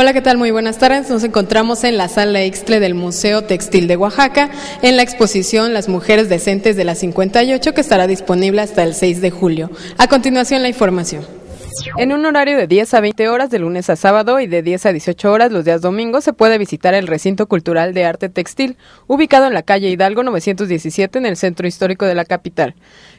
Hola, ¿qué tal? Muy buenas tardes. Nos encontramos en la sala Ixtle del Museo Textil de Oaxaca en la exposición Las Mujeres Decentes de la 58 que estará disponible hasta el 6 de julio. A continuación, la información. En un horario de 10 a 20 horas de lunes a sábado y de 10 a 18 horas los días domingos se puede visitar el recinto cultural de arte textil, ubicado en la calle Hidalgo 917 en el centro histórico de la capital,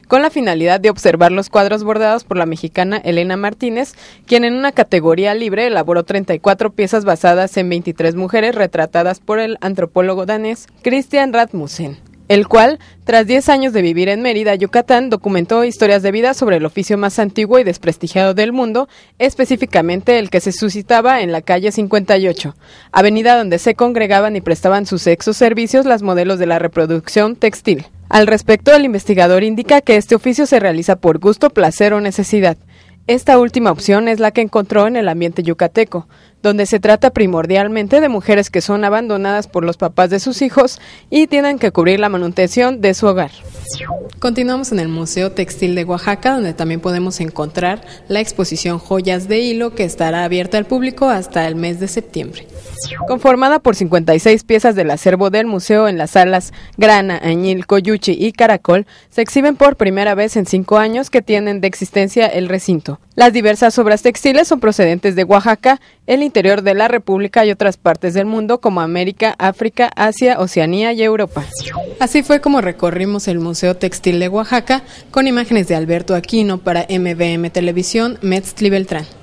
con la finalidad de observar los cuadros bordados por la mexicana Elena Martínez, quien en una categoría libre elaboró 34 piezas basadas en 23 mujeres retratadas por el antropólogo danés Christian Radmussen el cual, tras 10 años de vivir en Mérida, Yucatán, documentó historias de vida sobre el oficio más antiguo y desprestigiado del mundo, específicamente el que se suscitaba en la calle 58, avenida donde se congregaban y prestaban sus sexos servicios las modelos de la reproducción textil. Al respecto, el investigador indica que este oficio se realiza por gusto, placer o necesidad, esta última opción es la que encontró en el ambiente yucateco, donde se trata primordialmente de mujeres que son abandonadas por los papás de sus hijos y tienen que cubrir la manutención de su hogar. Continuamos en el Museo Textil de Oaxaca, donde también podemos encontrar la exposición Joyas de Hilo, que estará abierta al público hasta el mes de septiembre. Conformada por 56 piezas del acervo del museo en las salas Grana, Añil, Coyuchi y Caracol, se exhiben por primera vez en cinco años que tienen de existencia el recinto. Las diversas obras textiles son procedentes de Oaxaca, el interior de la República y otras partes del mundo como América, África, Asia, Oceanía y Europa. Así fue como recorrimos el Museo Textil de Oaxaca con imágenes de Alberto Aquino para MBM Televisión, Metzli Beltrán.